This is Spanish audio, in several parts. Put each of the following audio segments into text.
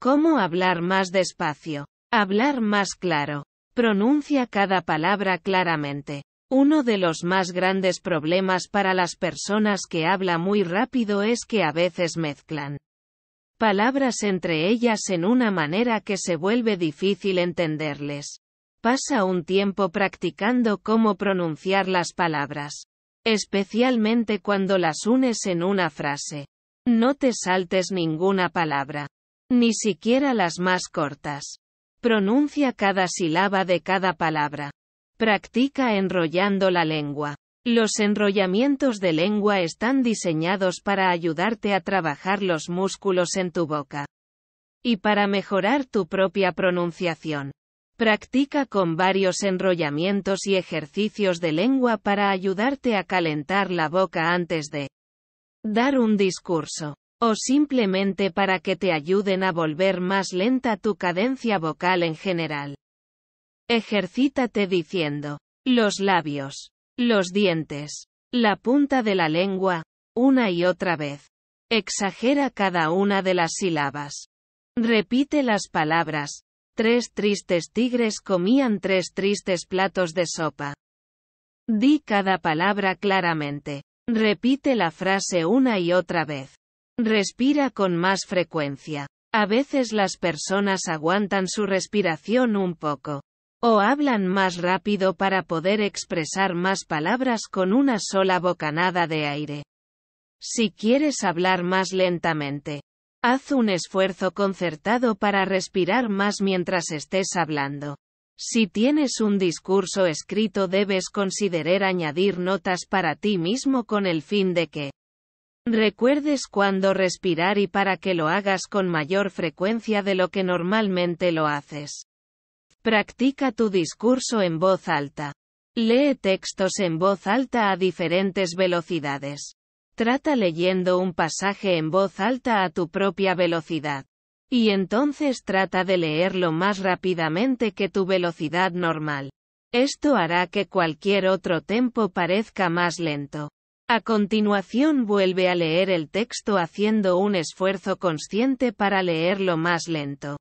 ¿Cómo hablar más despacio? Hablar más claro. Pronuncia cada palabra claramente. Uno de los más grandes problemas para las personas que habla muy rápido es que a veces mezclan palabras entre ellas en una manera que se vuelve difícil entenderles. Pasa un tiempo practicando cómo pronunciar las palabras, especialmente cuando las unes en una frase. No te saltes ninguna palabra. Ni siquiera las más cortas. Pronuncia cada sílaba de cada palabra. Practica enrollando la lengua. Los enrollamientos de lengua están diseñados para ayudarte a trabajar los músculos en tu boca. Y para mejorar tu propia pronunciación. Practica con varios enrollamientos y ejercicios de lengua para ayudarte a calentar la boca antes de dar un discurso o simplemente para que te ayuden a volver más lenta tu cadencia vocal en general. Ejercítate diciendo, los labios, los dientes, la punta de la lengua, una y otra vez. Exagera cada una de las sílabas. Repite las palabras, tres tristes tigres comían tres tristes platos de sopa. Di cada palabra claramente. Repite la frase una y otra vez. Respira con más frecuencia. A veces las personas aguantan su respiración un poco. O hablan más rápido para poder expresar más palabras con una sola bocanada de aire. Si quieres hablar más lentamente, haz un esfuerzo concertado para respirar más mientras estés hablando. Si tienes un discurso escrito debes considerar añadir notas para ti mismo con el fin de que Recuerdes cuándo respirar y para que lo hagas con mayor frecuencia de lo que normalmente lo haces. Practica tu discurso en voz alta. Lee textos en voz alta a diferentes velocidades. Trata leyendo un pasaje en voz alta a tu propia velocidad. Y entonces trata de leerlo más rápidamente que tu velocidad normal. Esto hará que cualquier otro tempo parezca más lento. A continuación vuelve a leer el texto haciendo un esfuerzo consciente para leerlo más lento.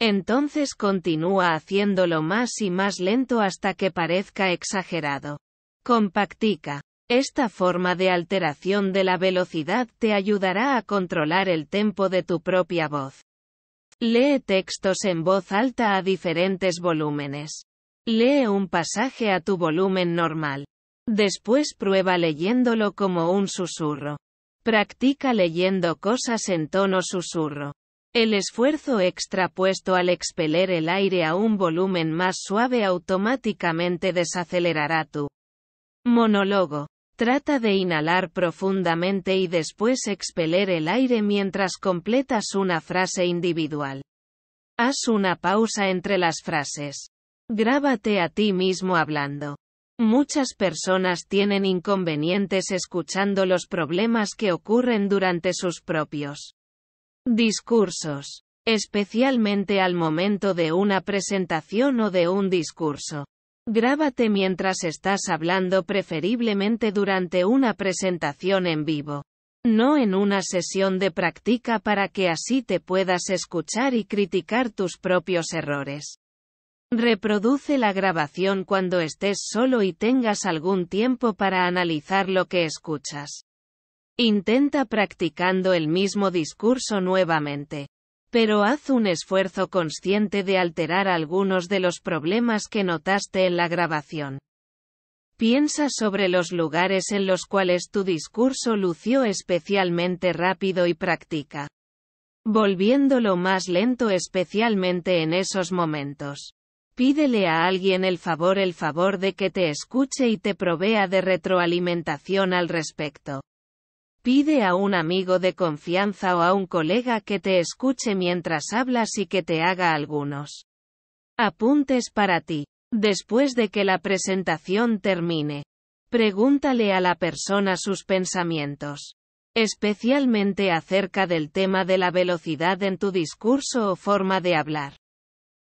Entonces continúa haciéndolo más y más lento hasta que parezca exagerado. Compactica. Esta forma de alteración de la velocidad te ayudará a controlar el tempo de tu propia voz. Lee textos en voz alta a diferentes volúmenes. Lee un pasaje a tu volumen normal. Después prueba leyéndolo como un susurro. Practica leyendo cosas en tono susurro. El esfuerzo extra puesto al expeler el aire a un volumen más suave automáticamente desacelerará tu monólogo. Trata de inhalar profundamente y después expeler el aire mientras completas una frase individual. Haz una pausa entre las frases. Grábate a ti mismo hablando. Muchas personas tienen inconvenientes escuchando los problemas que ocurren durante sus propios discursos, especialmente al momento de una presentación o de un discurso. Grábate mientras estás hablando preferiblemente durante una presentación en vivo, no en una sesión de práctica para que así te puedas escuchar y criticar tus propios errores. Reproduce la grabación cuando estés solo y tengas algún tiempo para analizar lo que escuchas. Intenta practicando el mismo discurso nuevamente. Pero haz un esfuerzo consciente de alterar algunos de los problemas que notaste en la grabación. Piensa sobre los lugares en los cuales tu discurso lució especialmente rápido y practica. Volviéndolo más lento especialmente en esos momentos. Pídele a alguien el favor el favor de que te escuche y te provea de retroalimentación al respecto. Pide a un amigo de confianza o a un colega que te escuche mientras hablas y que te haga algunos apuntes para ti. Después de que la presentación termine, pregúntale a la persona sus pensamientos, especialmente acerca del tema de la velocidad en tu discurso o forma de hablar.